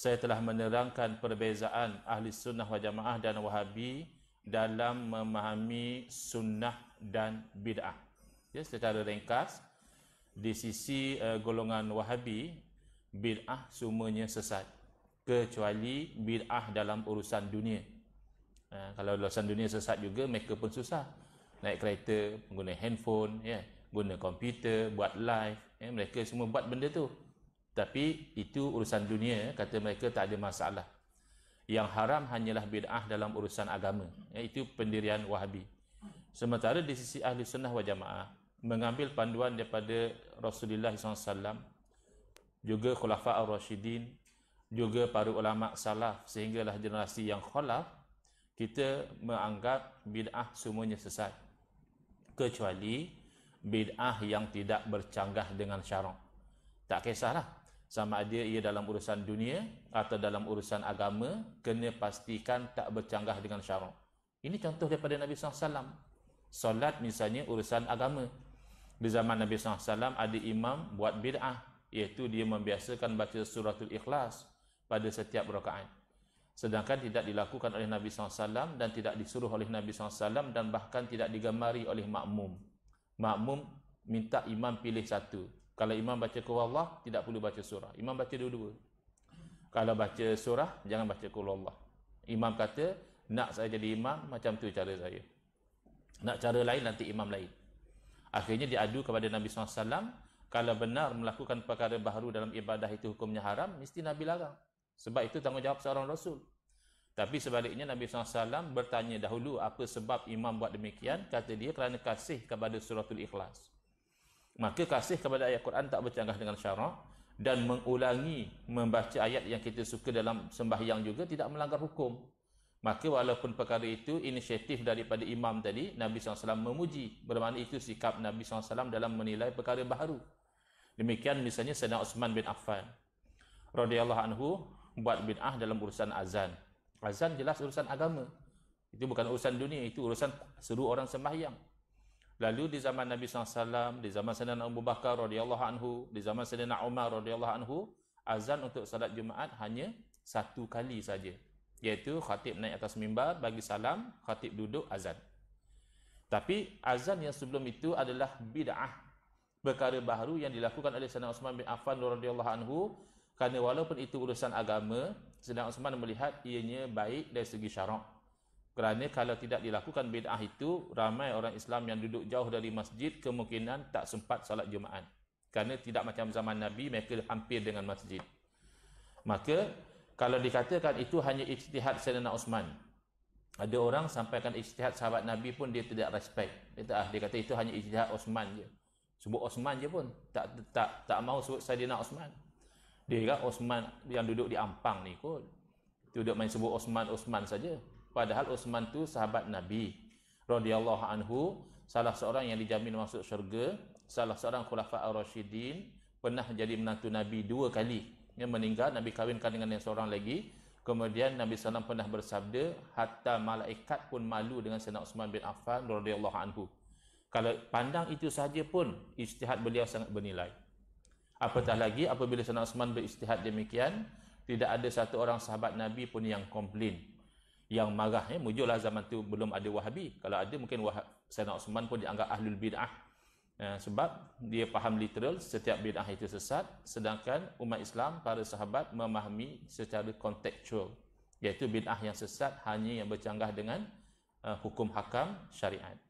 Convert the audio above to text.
saya telah menerangkan perbezaan ahli sunnah wal jamaah dan wahabi dalam memahami sunnah dan bid'ah. Ya, secara ringkas, di sisi uh, golongan wahabi, bid'ah semuanya sesat. Kecuali bid'ah dalam urusan dunia. Uh, kalau urusan dunia sesat juga, mereka pun susah. Naik kereta, menggunakan handphone, ya, guna komputer, buat live. Ya, mereka semua buat benda tu. Tapi itu urusan dunia, kata mereka tak ada masalah. Yang haram hanyalah bid'ah dalam urusan agama. Itu pendirian wahabi. Sementara di sisi ahli sunnah wa jamaah, mengambil panduan daripada Rasulullah SAW, juga khulafah al-Rashidin, juga para ulama salaf sehinggalah generasi yang khalaf kita menganggap bid'ah semuanya sesat kecuali bid'ah yang tidak bercanggah dengan syarak tak kisahlah sama ada ia dalam urusan dunia atau dalam urusan agama kena pastikan tak bercanggah dengan syarak ini contoh daripada Nabi SAW solat misalnya urusan agama di zaman Nabi SAW ada imam buat bid'ah iaitu dia membiasakan baca suratul ikhlas pada setiap rakaat sedangkan tidak dilakukan oleh Nabi SAW dan tidak disuruh oleh Nabi SAW dan bahkan tidak digemari oleh makmum makmum minta imam pilih satu kalau imam baca qul Allah, tidak perlu baca surah. Imam baca dua-dua. Kalau baca surah, jangan baca qul Allah. Imam kata, nak saya jadi imam, macam tu cara saya. Nak cara lain, nanti imam lain. Akhirnya diadu kepada Nabi SAW, kalau benar melakukan perkara baru dalam ibadah itu hukumnya haram, mesti Nabi larang. Sebab itu tanggungjawab seorang Rasul. Tapi sebaliknya Nabi SAW bertanya dahulu apa sebab imam buat demikian, kata dia kerana kasih kepada suratul ikhlas maka kasih kepada ayat Quran tak bercanggah dengan syarak dan mengulangi membaca ayat yang kita suka dalam sembahyang juga tidak melanggar hukum maka walaupun perkara itu inisiatif daripada imam tadi Nabi SAW memuji bermakna itu sikap Nabi SAW dalam menilai perkara baru demikian misalnya Sena Osman bin Affan radhiyallahu anhu buat bid'ah dalam urusan azan azan jelas urusan agama itu bukan urusan dunia itu urusan seru orang sembahyang Lalu di zaman Nabi SAW, di zaman Sayyidina Abu Bakar radhiyallahu anhu, di zaman Sayyidina Umar radhiyallahu anhu, azan untuk salat Jumaat hanya satu kali saja. Iaitu khatib naik atas mimbar bagi salam, khatib duduk azan. Tapi azan yang sebelum itu adalah bid'ah. Perkara baru yang dilakukan oleh Sayyidina Uthman bin Affan radhiyallahu anhu kerana walaupun itu urusan agama, Sayyidina Uthman melihat ianya baik dari segi syarak. Kerana kalau tidak dilakukan bid'ah itu, ramai orang Islam yang duduk jauh dari masjid kemungkinan tak sempat salat Jumaat. Kerana tidak macam zaman Nabi, mereka hampir dengan masjid. Maka, kalau dikatakan itu hanya ijtihad Sayyidina Osman. Ada orang sampaikan ijtihad sahabat Nabi pun dia tidak respect. Dia, tak, dia kata itu hanya ijtihad Osman je. Sebut Osman je pun. Tak tak tak mau sebut Sayyidina Osman. Dia kata Osman yang duduk di Ampang ni kot. Tidak main sebut Osman-Osman saja padahal Utsman itu sahabat Nabi radhiyallahu anhu salah seorang yang dijamin masuk syurga salah seorang khulafa ar-rasyidin pernah jadi menantu Nabi dua kali yang meninggal Nabi kahwinkan dengan yang seorang lagi kemudian Nabi SAW pernah bersabda hatta malaikat pun malu dengan Sayyidina Utsman bin Affan radhiyallahu anhu kalau pandang itu saja pun ijtihad beliau sangat bernilai apatah lagi apabila Sayyidina Utsman beristihad demikian tidak ada satu orang sahabat Nabi pun yang komplain yang marah ya eh, mujulah zaman tu belum ada wahabi kalau ada mungkin wahab Sayyidina Osman pun dianggap ahlul bid'ah eh, sebab dia faham literal setiap bid'ah itu sesat sedangkan umat Islam para sahabat memahami secara kontekstual iaitu bid'ah yang sesat hanya yang bercanggah dengan uh, hukum hakam syariat